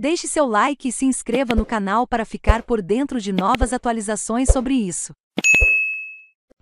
Deixe seu like e se inscreva no canal para ficar por dentro de novas atualizações sobre isso.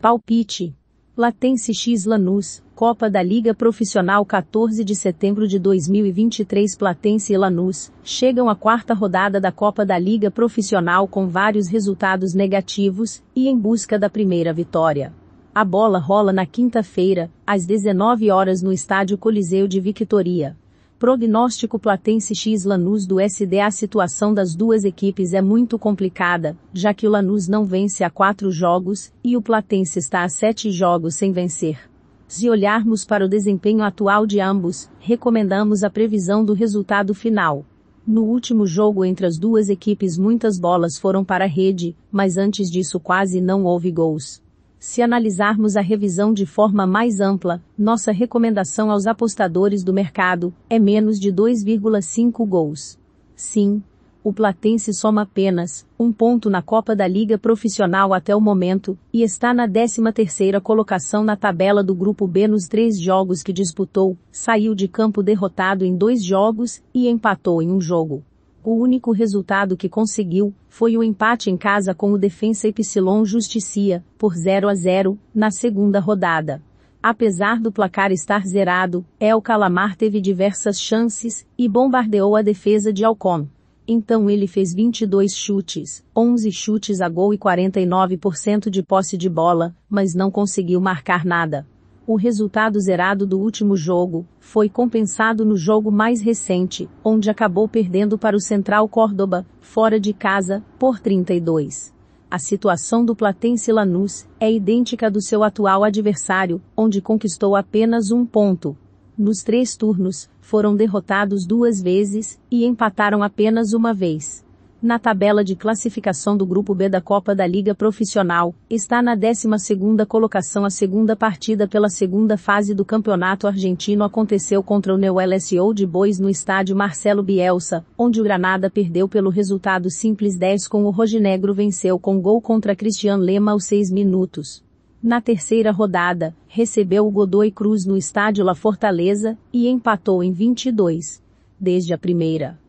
Palpite. Latense X Lanús, Copa da Liga Profissional 14 de setembro de 2023 Platense e Lanús, chegam à quarta rodada da Copa da Liga Profissional com vários resultados negativos e em busca da primeira vitória. A bola rola na quinta-feira, às 19 horas no estádio Coliseu de Victoria. Prognóstico Platense X Lanús do SD A situação das duas equipes é muito complicada, já que o Lanús não vence há quatro jogos, e o Platense está a sete jogos sem vencer. Se olharmos para o desempenho atual de ambos, recomendamos a previsão do resultado final. No último jogo entre as duas equipes muitas bolas foram para a rede, mas antes disso quase não houve gols. Se analisarmos a revisão de forma mais ampla, nossa recomendação aos apostadores do mercado é menos de 2,5 gols. Sim, o Platense soma apenas um ponto na Copa da Liga Profissional até o momento e está na 13ª colocação na tabela do grupo B nos três jogos que disputou, saiu de campo derrotado em dois jogos e empatou em um jogo. O único resultado que conseguiu foi o empate em casa com o Defensa Ypsilon Justicia, por 0 a 0, na segunda rodada. Apesar do placar estar zerado, El Calamar teve diversas chances e bombardeou a defesa de Alcon. Então ele fez 22 chutes, 11 chutes a gol e 49% de posse de bola, mas não conseguiu marcar nada o resultado zerado do último jogo foi compensado no jogo mais recente, onde acabou perdendo para o Central Córdoba, fora de casa, por 32. A situação do Platense Lanús é idêntica do seu atual adversário, onde conquistou apenas um ponto. Nos três turnos, foram derrotados duas vezes e empataram apenas uma vez na tabela de classificação do Grupo B da Copa da Liga Profissional, está na 12ª colocação. A segunda partida pela segunda fase do Campeonato Argentino aconteceu contra o Newell's Old Boys no estádio Marcelo Bielsa, onde o Granada perdeu pelo resultado simples 10 com o Roginegro venceu com gol contra Cristian Lema aos 6 minutos. Na terceira rodada, recebeu o Godoy Cruz no estádio La Fortaleza e empatou em 22. Desde a primeira